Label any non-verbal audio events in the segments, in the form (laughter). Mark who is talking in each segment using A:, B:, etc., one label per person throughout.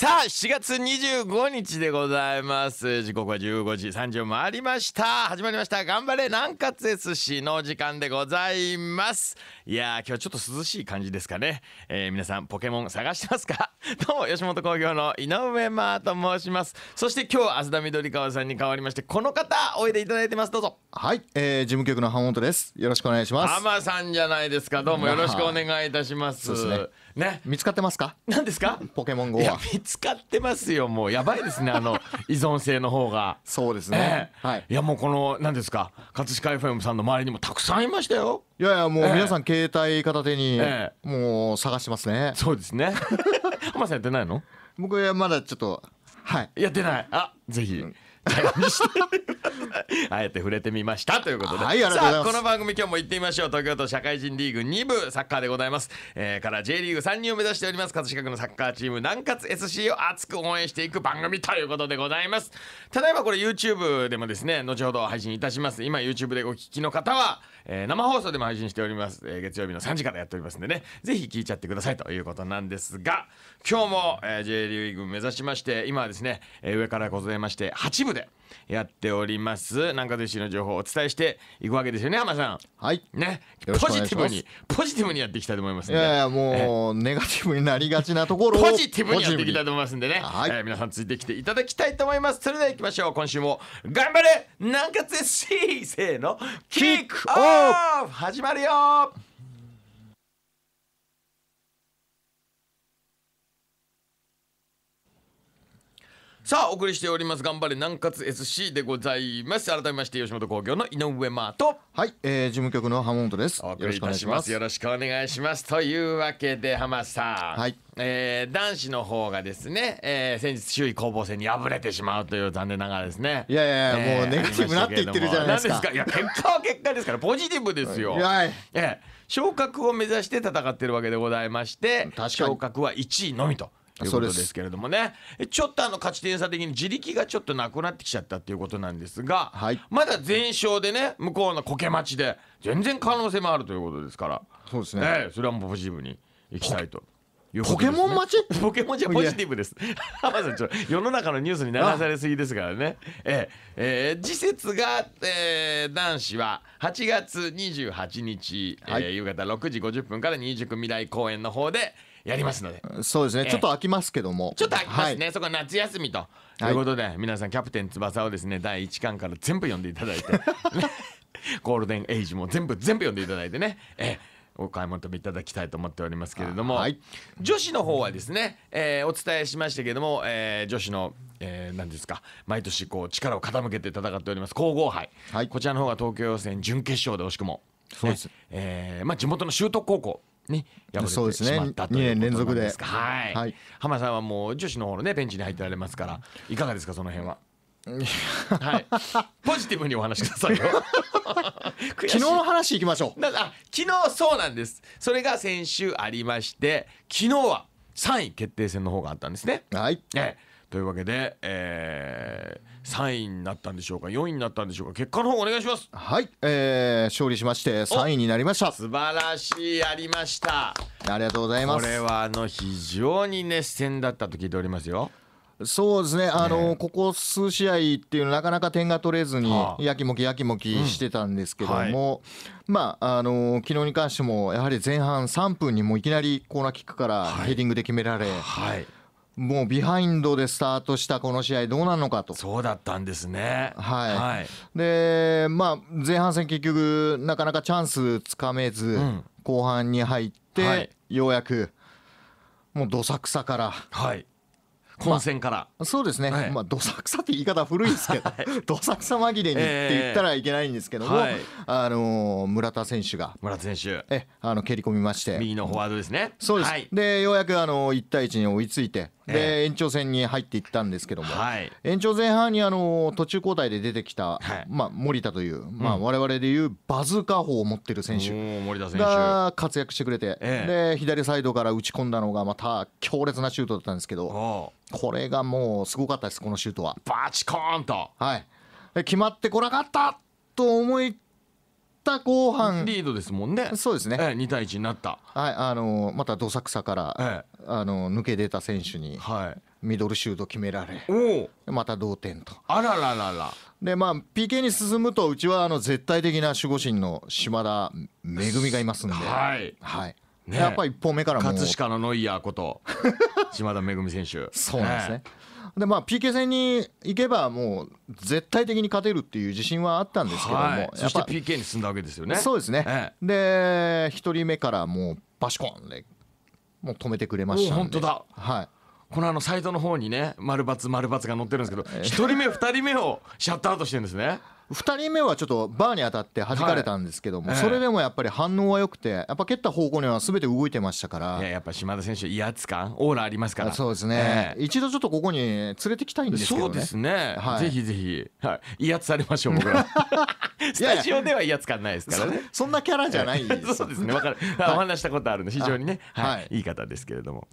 A: さあ7月25日でございます時刻は15時30回りました始まりました頑張れ南葛 SC の時間でございますいやー今日はちょっと涼しい感じですかね、えー、皆さんポケモン探してますか (laughs) どうも吉本興業の井上真と申しますそして今日は浅田緑川さんに代わりましてこの方
B: おいでいただいてますどうぞはい、えー、事務局の浜本ですよろしくお願いします
A: 浜さんじゃないですかどうもよろしくお願いいたします、まあ、そうですねね、見つ
B: かってますかなんですかポケモン GO は
A: 見つかってますよもうやばいですねあの (laughs) 依存性の方がそうですね、えー、はい、いやもうこのなんですか葛飾 FM さんの周りにもたくさ
B: んいましたよいやいやもう皆さん携帯片手にえもう探してますね、そうですね (laughs) 浜さんやってないの僕はまだちょっとはいやってないあぜひ、うん
A: (laughs) あえて触れてみましたということで、はい、あいこの番組今日も行ってみましょう東京都社会人リーグ2部サッカーでございます、えー、から J リーグ参入を目指しております葛飾区のサッカーチーム南葛 SC を熱く応援していく番組ということでございますただいまこれ YouTube でもですね後ほど配信いたします今 YouTube でお聞きの方は、えー、生放送でも配信しております、えー、月曜日の3時からやっておりますんでねぜひ聞いちゃってくださいということなんですが今日も、えー、J リーグ目指しまして今はですね、え上からございまして8部ででやっております南風市の情報をお伝えしていくわけですよね浜さんはいねポジティブにポジティブにやっていきたいと思いますいやいやも
B: うネガティブになりがちなところをポジティブにやっていき
A: たいと思いますんでね、はい、えー、皆さんついてきていただきたいと思いますそれではいきましょう今週も頑張れ南葛 C せーのキックオフ始まるよさあお送りしております頑張れ南葛 SC でございます改めまして吉本興業の井上真と
B: はい、えー、事務局の浜本ですよろしくお願いしますよろ
A: しくお願いしますというわけで浜さん、はいえー、男子の方がですね、えー、先日周囲攻防戦に敗れてしまうという残念ながらですねいやいや、えー、もうネガティブなって言ってるじゃないですかすかいや結果は結果ですからポジティブですよはいえー、昇格を目指して戦ってるわけでございまして昇格は1位のみとということですけれどもねちょっとあの勝ち点差的に自力がちょっとなくなってきちゃったっていうことなんですが、はい、まだ全勝でね向こうのこけ待ちで全然可能性もあるということですからそうですね、ね、それはもうポジティブにいきたいと。ね、ポケモン待ち (laughs) ポケモンじゃポジティブです。浜田さん、世の中のニュースに流されすぎですからね。えええー、次節が、えー、男子は8月28日、はい、えー、夕方6時50分から新宿未来公園の方で、やりますのでそうですね、えー、ちょっと飽
B: きますけども
A: ちょっと飽きますね、はい、そこは夏休みとということで、皆さん「キャプテン翼」をですね第1巻から全部読んでいただいて (laughs) ゴールデンエイジも全部全部読んでいただいてね、えーお買い求めいただきたいと思っておりますけれども、はい、女子の方はですね、えー、お伝えしましたけども、えー、女子の、えー、何ですか毎年こう力を傾けて戦っております皇后杯、はい、こちらの方が東京予選準決勝で惜しくもそうです、えー、まあ、地元の修徳高校ね、敗れてしまった、ね、2年連続ではい、はい、浜さんはもう女子の方のねベンチに入ってられますからいかがですかその辺は。はい、ポジティブにお話くださいよ (laughs) 昨日の話いきましょうあ昨日そうなんですそれが先週ありまして昨日は3位決定戦の方があったんですねはい、ねというわけで、えー、3位になったんでしょうか4位になったんでしょうか結果の方お願いしますはい、えー、勝利しまして3位になりました素晴らしいありましたありがとうございますこれはあの非常に熱戦だったと聞いてお
B: りますよそうですね、あの、ね、ここ数試合っていうのなかなか点が取れずに、やきもきやきもきしてたんですけども、うんはい、まあ、あの昨日に関しても、やはり前半3分にもいきなりコーナーキックからヘディングで決められ、はいはいもうビハインドでスタートしたこの試合どうなのかとそうだったんですね、はい、はい、でまあ前半戦結局なかなかチャンスつかめず、うん、後半に入って、はい、ようやくもうどさくさから、はい、混戦から、まあ、そうですね、はい、まあ、どさくさって言い方古いですけど、はい、(laughs) どさくさ紛れにって言ったらいけないんですけども、えーあのー、村田選手が村田選手えあの蹴り込みまして右のフォワードですねそうです、でようやくあの1対1に追いついてで延長戦に入っていったんですけども、はい、延長前半にあの途中交代で出てきた、はい、まあ、森田という、まあ、我々でいうバズーカ砲を持ってる選手が活躍してくれて、えで左サイドから打ち込んだのがまた強烈なシュートだったんですけどこれがもうすごかったです、このシュートは。バチコーンと、はい、決まってこなかったと思った後半リードですもんね、そうですね、ええ、2対1になった、はい、あのまたどさくさから、ええ、あの抜け出た選手に、はい、ミドルシュート決められ、また同点と。あららららでまあ、PK に進むとうちはあの絶対的な守護神の島田恵がいますんで、はい、はい、ね、やっぱ一歩目からも葛飾のノイヤーこと (laughs) 島田恵選手そうなんですね、ね、でまあ PK 戦に行けばもう絶対的に勝てるっていう自信はあったんですけども、はい、そして PK
A: に進んだわけですよねそうですね、え
B: え、で1人目からもうバシコンでもう止めてくれました本当だはいこのあのサ
A: イトの方にね丸×丸×が載ってるんですけど、え1人目2人目をシャットアウトしてるんですね
B: 2人目はちょっとバーに当たって弾かれたんですけども、それでもやっぱり反応は良くてやっぱ蹴った方向には全て動いてましたからいややっぱ島田選手威圧感オーラありますからそうですね、一度ちょっとここに連
A: れてきたいんですけどねそうですね、はい、ぜひぜひ、はい、威圧されましょう僕は (laughs) スタジオでは威圧感ないですからねそんなキャラじゃない (laughs) そうですね分かる、はい、お話したことあるの非常にね、はいいい方ですけれども。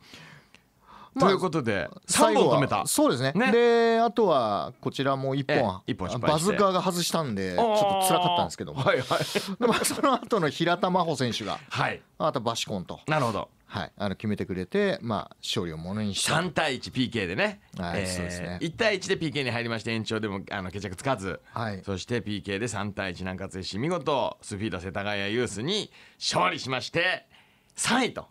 A: ということで3本止めた
B: そうですね、ね、であとはこちらも1本一本バズカーが外したんでちょっとつらかったんですけどはいはい (laughs) でまあその後の平田真帆選手がはいあとバシコンとなるほどはい、あの決めてくれて、まあ、勝利をものにした3対
A: 1PK でね,、はいえー、そうですね1対1で PK に入りまして延長でもあの決着つかず、はい、そして PK で3対1南葛し見事スピード世田谷ユースに勝利しまして3位と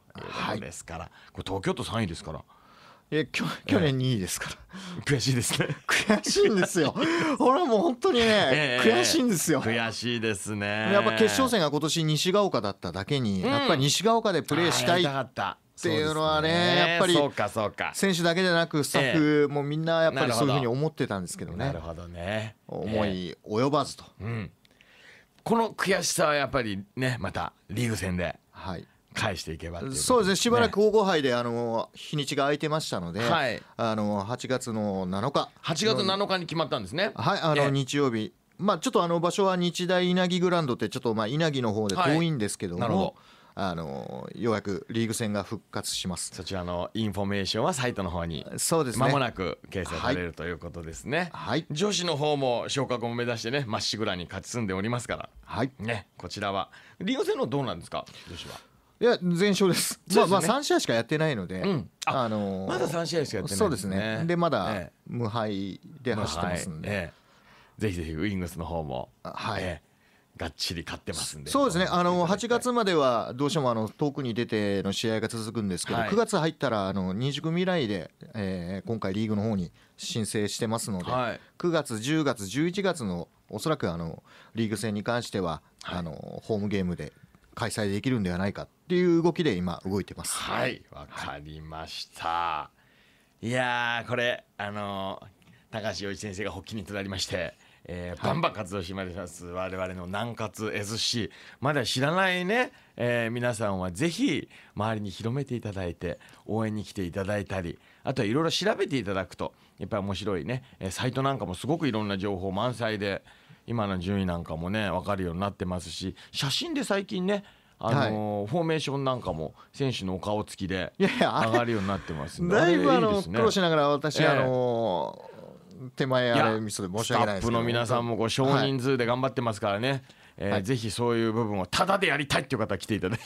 A: いとですから、はい、これ東京都3位ですから。え去去年2位ですから、えー、悔しいですね
B: 悔しいんですよ俺はもう本当にね、えー、悔しいんですよ (laughs) 悔し
A: いですねやっぱ決勝
B: 戦が今年西が丘だっただけに、うん、やっぱり西が丘でプレーしたいっていうのはね、ね、やっぱり選手だけじゃなくスタッフもみんなやっぱりそういうふうに思ってたんですけどねなるほどね思い及
A: ばずと、うん、この悔しさはやっぱりねまたリーグ戦ではい返していけば、ね、そうですねしばらく
B: 保護杯であの日にちが空いてましたので、はい、あの8月の7日8月7
A: 日に決まったんですねはいあの日
B: 曜日、まあちょっとあの場所は日大稲城グランドってちょっとまあ稲城の方で遠いんですけども、はいあのようやくリーグ戦が復活しますそちらのインフォメーションはサイトの方にそ
A: うですねまもなく掲載される、ということですね、はい、女子の方も昇格も目指してねまっしぐらに勝ち進んでおりますから、はいね、こちらはリーグ戦のどうなんですか女子は
B: いや全勝です。(laughs) まあまあ三試合しかやってないので、あのまだ三試合しかやってないそうですね。でまだ無敗で走ってますんで、ぜひぜひウイングスの方もはい。がっちり勝ってますんでそうですね、あの8月まではどうしてもあの遠くに出ての試合が続くんですけど、はい、9月入ったらあの二0未来で、えー、今回、リーグの方に申請してますので、はい、9月、10月、11月のおそらくあのリーグ戦に関しては、はい、あのホームゲームで開催できるんではないかっていう動きで今動いてますはい
A: わかりました、はい、いやこれあのー、高橋陽一先生が発起人となりましてえー、バンバン活動してまいります、はい、我々の南葛 SC まだ知らないね、えー、皆さんはぜひ周りに広めていただいて応援に来ていただいたりあとはいろいろ調べていただくとやっぱり面白いね、えサイトなんかもすごくいろんな情報満載で今の順位なんかもね分かるようになってますし写真で最近ねあのーはい、フォーメーションなんかも選手のお顔つきで上がるようになってます (laughs) だいぶあの、ね、苦労しながら私、えー、あのー、手前あれミスで申し訳ないですスタッフの皆さんもこう少人数で頑張ってますからね、はい、えー、はい、ぜひそういう部分をただでやりたいっていう方来ていただいて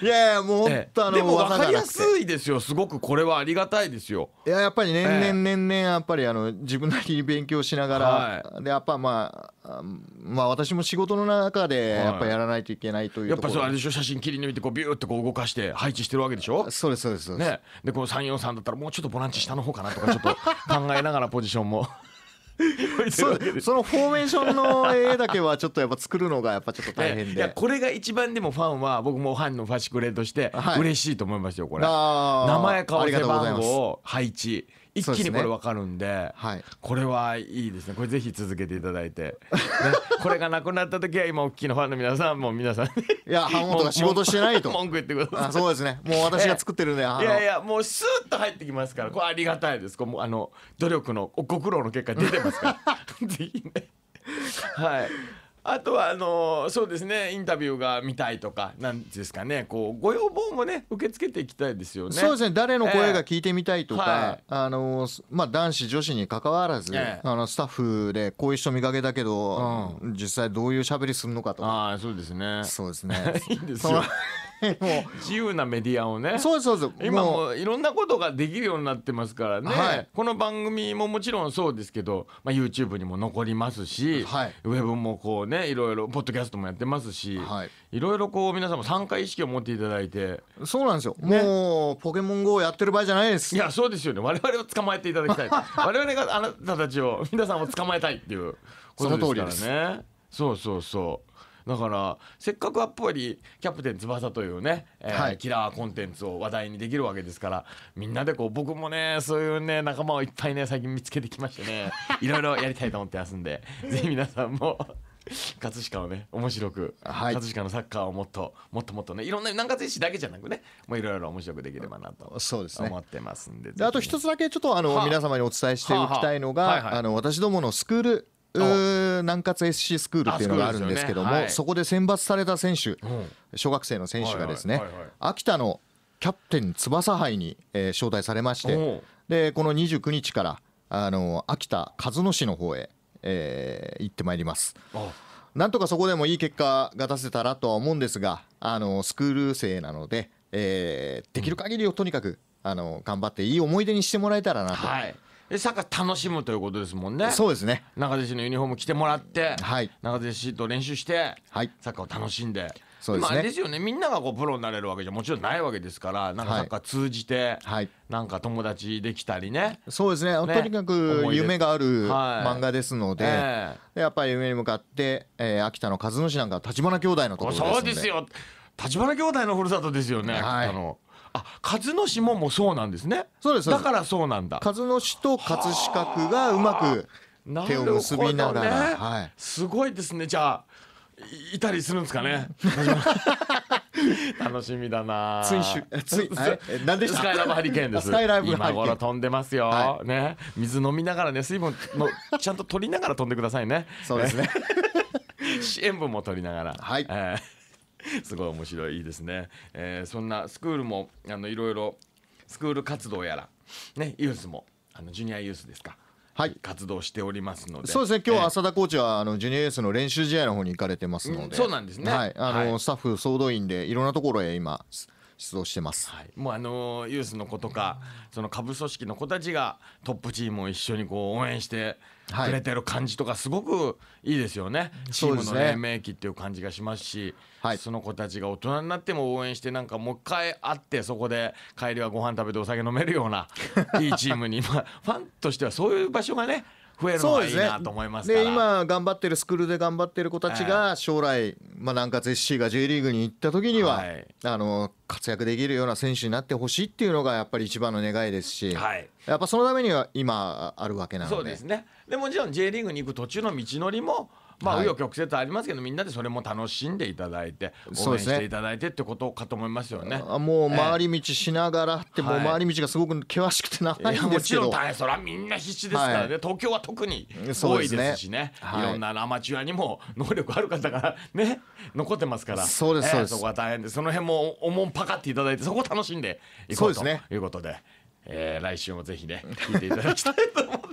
B: いやいやもう本当あの、ええ、でも分かりやす
A: いですよすごくこれはありがたいですよ
B: いややっぱり年々年々やっぱりあの自分なりに勉強しながら、はい、でやっぱまあまあ私も仕事の中でやっぱやらないといけないという、はい、やっぱそうあれで
A: しょ写真切り抜いてこうビューってこう動かして配置してるわけでしょそうですそうですねでこの343だったらもうちょっとボランチ下の方かなとかちょっと
B: 考えながらポジションも (laughs) そそのフォーメーションの絵だけはちょっとやっぱ作るのがやっぱちょっと大変で、ね、
A: これが一番でもファンは僕もファンのファシクレとして嬉しいと思いますよこれ、はい、名前顔背番号配置一気にこれ分かるんで、ねはい、これはいいですねこれぜひ続けていただいて、ね、(laughs) これがなくなった時は今大きなファンの皆さんも皆さんいや版元が仕事してないと文句言
B: ってくださいそうですねもう私が作ってるんで、いや
A: いやもうスーッと入ってきますからこれありがたいですこうあの努力のご苦労の結果出てますから (laughs) ぜひねはいあとはあのそうですねインタビューが見たいとかなんですかねこうご要望もね受け付けていきたいですよね。そうですね誰の声が
B: 聞いてみたいとか、えーはい、あのまあ、男子女子に関わらず、えー、あのスタッフでこういう人見かけだけど、うん、実際どういう喋りするのかとかあそうですねそうですね (laughs) いいんですよもう自由なメディアをねそうそうそう今も
A: ういろんなことができるようになってますからね、はい、この番組ももちろんそうですけど、まあ、YouTube にも残りますし、はい、ウェブもこうねいろいろポッドキャストもやってますし、はい、いろいろこう皆さんも参加意識を持っていただいてそうなんです
B: よ、ね、もうポケモン GO やってる場合じ
A: ゃないですいやそうですよね我々を捕まえていただきたい我々があなたたちを皆さんを捕まえたいっていうことですからねそうそうそうだからせっかくやっぱり「キャプテン翼」というね、えー、はい、キラーコンテンツを話題にできるわけですからみんなでこう僕もねそういうね仲間をいっぱいね最近見つけてきましてね (laughs) いろいろやりたいと思ってますんで (laughs) ぜひ皆さんも葛飾をね面白く、はい、葛飾のサッカーをもっともっともっとねいろんな南葛市だけじゃなくねもういろいろ面白くできればなと
B: 思ってますんで、あと一つだけちょっとあの、皆様にお伝えしておきたいのが、ははいはい、あの私どものスクール南葛 SC スクールっていうのがあるんですけども、そこで選抜された選手、小学生の選手がですね、秋田のキャプテン翼杯に、え招待されましてでこの29日からあの秋田鹿角市の方へ、え行ってまいります。なんとかそこでもいい結果が出せたらとは思うんですがあのスクール生なので、えー、できる限りをとにかく、あの頑張っていい思い出にしてもらえたらなと、はい、サッカー楽し
A: むということですもんね。そうですね。中弟子のユニフォーム着てもらって、はい、中弟子と練習して、はい、サッカーを楽しんで。そうですね。ですよね。みんながこうプロになれるわけじゃもちろんないわけですから、なんかサッカー通じて、はい、な
B: んか友達できたりね。そうですね。ねとにかく夢がある漫画ですので、はいえー、やっぱり夢に向かって、えー、秋田の和野市なんか立花兄弟のところですそうですよ。立花兄弟のふるさとですよね。はい、あの。あ、数の子ももそうなんです
A: ね。そうですだからそうなんだ。数の子と葛飾区がうまく手を結びながら、ねはい、すごいですね。じゃあいたりするんですかね。(laughs) 楽しみだな。ついしゅ、つい、な (laughs) んでスカイラブハリケーンです。スカイラブ今頃飛んでますよ、はい。ね、水飲みながらね、水分のちゃんと取りながら飛んでくださいね。そうですね。(laughs) 塩分も取りながら。はい。えー (laughs) すごい面白いですね、えー、そんなスクールもあのいろいろスクール活動やら、ね、ユースもあのジュニアユースですかはい、活動しておりますのでそうですね今日は
B: 浅田コーチは、あのジュニアユースの練習試合の方に行かれてますので、そうなんですね、はいあのスタッフ総動員でいろんなところへ今出動してます、はい、
A: もうあのユースの子とかその下部組織の子たちがトップチームを一緒にこう応援してくれてる感じとかすごくいいですよね、はい、チームの黎明期っていう感じがしますし、その子たちが大人になっても応援してなんかもう一回会ってそこで帰りはご飯食べてお酒飲めるようないいチームに、まファンとしてはそういう場所がね増えるのがいいなと思いますで、ね、今
B: 頑張ってるスクールで頑張ってる子たちが将来、まあ、なんかゼッシーが J リーグに行った時には、はい、あの活躍できるような選手になってほしいっていうのがやっぱり一番の願いですし、はい、やっぱそのためには今あるわけなのでそうですねで
A: もちろん J リーグに行く途中の道のりもまあ紆余曲折ありますけどみんなでそれも楽しんでいただいて応援していただいてってことかと思いますよね。
B: あもう回り道しながらって、もう回り道がすごく険しくて長いんもちろん大
A: 変それはみんな必死ですからね、東京は特に多いですしねいろんなアマチュアにも能力ある方がね残ってますからそうですそうです、そこは大変でその辺もおもんぱかっていただいてそこを楽しんでいこうということで。えー、来週もぜひね聞いていただきたいと思います。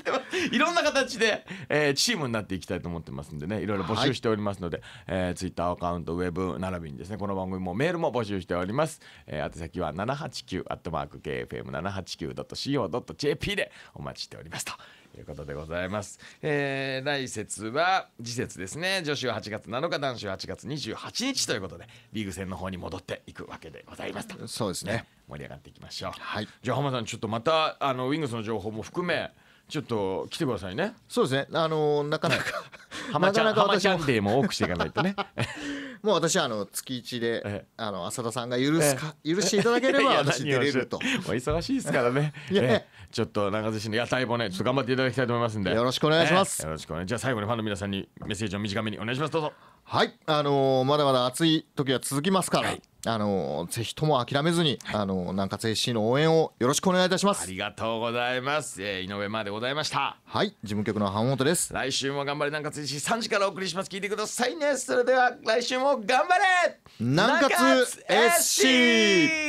A: (laughs) いろんな形で、えー、チームになっていきたいと思ってますんでねいろいろ募集しておりますので、はいえー、ツイッターアカウントウェブ並びにですねこの番組もメールも募集しております、えー、宛先は 789-KFM789.co.jp でお待ちしておりますと。いうことでございます。えー、来節は次節ですね。女子は8月7日、男子は8月28日ということで、リーグ戦の方に戻っていくわけでございますと。そうですね。ね盛り上がっていきましょう。はい。じゃあ浜さんちょっとまたあのウィングスの情報も含め。ちょっと来てくださいね。そうですね。あのな
B: かなか、はい、なかなか私もデーも多くしていかないとね。(laughs) もう私はあの月一で、あの浅田さんが許すか、許していただければ (laughs) 私出れると。お
A: 忙しいですからね。(laughs) ちょっと長寿司の屋台もね、ちょっと頑張っていただきたいと思いますんで。よろしくお願いします。よろしくお願い。します。じゃあ最後にファンの皆さんにメッセージを短めにお願いします。どうぞ。
B: はい、あのー、まだまだ暑い時は続きますから、はい、あのー、ぜひとも諦めずに、はい、あのー、南葛 AC の応援をよろしくお願いいたします。
A: ありがとうございます。えー、井上までございました。
B: はい、事務局の半本です。来週も頑張れ南
A: 葛 AC 三時からお送りします。聞いてくださいね。それでは来週も頑張れ
B: 南葛 SC。